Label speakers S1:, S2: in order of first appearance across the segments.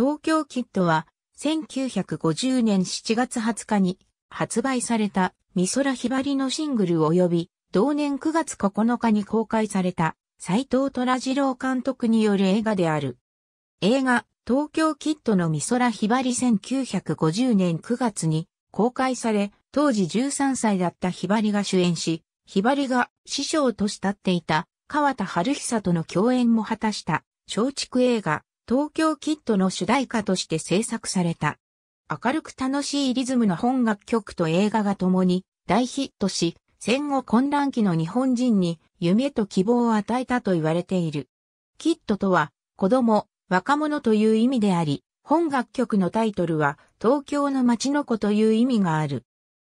S1: 東京キッドは、1950年7月20日に発売された美空ひばりのシングル及び同年9月9日に公開された斎藤虎次郎監督による映画である。映画東京キッドの美空ひばり1950年9月に公開され当時13歳だったひばりが主演し、ひばりが師匠と慕っていた川田春久との共演も果たした松竹映画東京キッドの主題歌として制作された。明るく楽しいリズムの本楽曲と映画が共に大ヒットし、戦後混乱期の日本人に夢と希望を与えたと言われている。キッドとは子供、若者という意味であり、本楽曲のタイトルは東京の街の子という意味がある。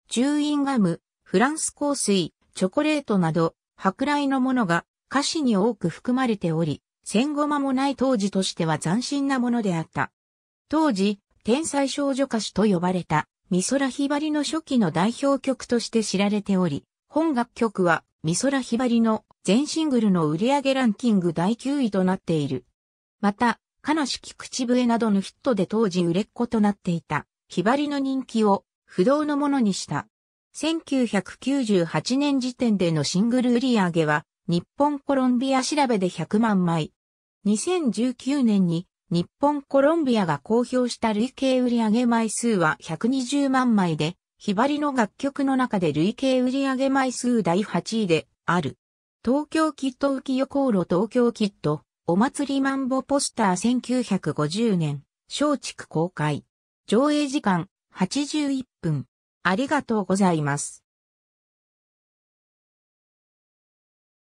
S1: チューインガム、フランス香水、チョコレートなど、舶来のものが歌詞に多く含まれており、戦後間もない当時としては斬新なものであった。当時、天才少女歌手と呼ばれた、美空ひばりの初期の代表曲として知られており、本楽曲は美空ひばりの全シングルの売上ランキング第9位となっている。また、悲しき口笛などのヒットで当時売れっ子となっていた、ひばりの人気を不動のものにした。1998年時点でのシングル売上は、日本コロンビア調べで100万枚、2019年に日本コロンビアが公表した累計売上枚数は120万枚で、ひばりの楽曲の中で累計売上枚数第8位である。東京キット浮世航路東京キット、お祭りマンボポスター1950年、松竹公開。上映時間81分。ありがとうご
S2: ざいます。